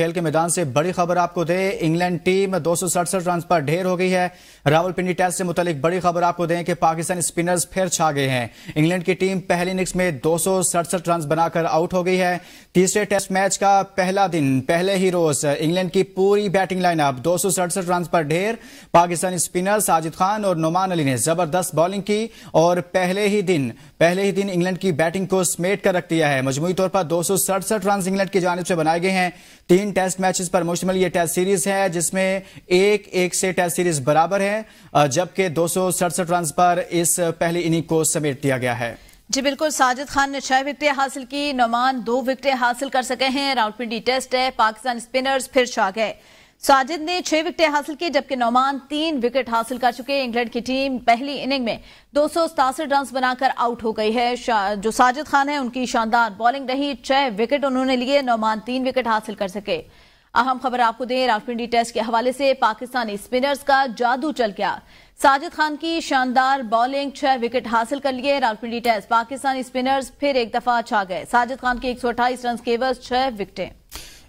खेल के मैदान से बड़ी खबर आपको दे इंग्लैंड टीम दो सौ रन पर ढेर हो गई है रावलपिंडी टेस्ट से मुतलिक बड़ी खबर आपको दें कि पाकिस्तान स्पिनर्स फिर छा गए हैं इंग्लैंड की टीम पहले इनिंग्स में दो रन बनाकर आउट हो गई है तीसरे टेस्ट मैच का पहला दिन पहले ही रोज इंग्लैंड की पूरी बैटिंग लाइनअप दो रन पर ढेर पाकिस्तानी स्पिनर साजिद खान और नुमान अली ने जबरदस्त बॉलिंग की और पहले ही दिन पहले ही दिन इंग्लैंड की बैटिंग को समेट कर रख दिया है मजमुई तौर पर दो रन इंग्लैंड की जानब से बनाए गए हैं तीन तीन टेस्ट मैचेस पर मुश्तमल ये टेस्ट सीरीज है जिसमें एक एक से टेस्ट सीरीज बराबर है जबकि दो रन पर इस पहली इनिंग को समेट दिया गया है जी बिल्कुल साजिद खान ने छह विकटें हासिल की नौमान दो विकटें हासिल कर सके हैं राउंड पिंडी टेस्ट है पाकिस्तान स्पिनर्स फिर छा गए साजिद ने छह विकेट हासिल की जबकि नौमान तीन विकेट हासिल कर चुके इंग्लैंड की टीम पहली इनिंग में दो रन बनाकर आउट हो गई है जो साजिद खान है उनकी शानदार बॉलिंग रही छह विकेट उन्होंने लिए नौमान तीन विकेट हासिल कर सके अहम खबर आपको दें रावलपिंडी टेस्ट के हवाले से पाकिस्तानी स्पिनर्स का जादू चल गया साजिद खान की शानदार बॉलिंग छह विकेट हासिल कर लिए रावलपिंडी टेस्ट पाकिस्तानी स्पिनर्स फिर एक दफा छा गए साजिद खान की एक सौ अट्ठाईस रन केवल छह विकेटें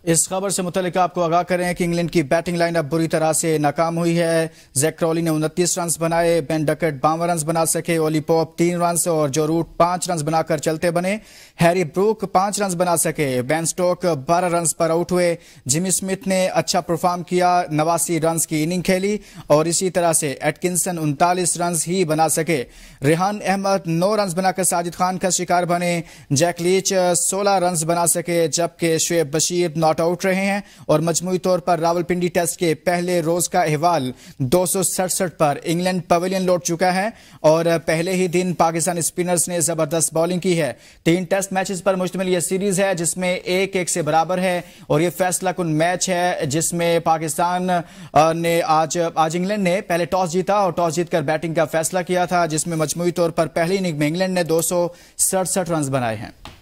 इस खबर से मुतल आपको आगाह करें कि इंग्लैंड की बैटिंग लाइन अब बुरी तरह से नाकाम हुई है जैक क्रॉली ने उनतीस रन बनाए बेन डकेट बावन रन बना सके ओली पॉप तीन रन और जो रूट पांच रन बनाकर चलते बने हैरी ब्रूक पांच रन बना सके बैन स्टोक बारह रन पर आउट हुए जिमी स्मिथ ने अच्छा परफॉर्म किया नवासी रन की इनिंग खेली और इसी तरह से एटकिंसन उनतालीस रन ही बना सके रेहान अहमद नौ रन बनाकर साजिद खान का शिकार बने जैक लीच सोलह रन बना सके जबकि शुएब बशीर नॉट आउट रहे हैं और मजमू तौर पर रावलपिंडी टेस्ट के पहले रोज का अहवाल दो पर इंग्लैंड पवेलियन लौट चुका है और पहले ही दिन पाकिस्तान स्पिनर्स ने जबरदस्त बॉलिंग की है तीन टेस्ट मैचेस पर मुश्तमिल यह सीरीज है जिसमें एक एक से बराबर है और यह फैसला कुन मैच है जिसमें पाकिस्तान ने आज आज इंग्लैंड ने पहले टॉस जीता और टॉस जीतकर बैटिंग का फैसला किया था जिसमें मजमू तौर पर पहली इनिंग में इंग्लैंड ने दो सौ सड़सठ रन बनाए हैं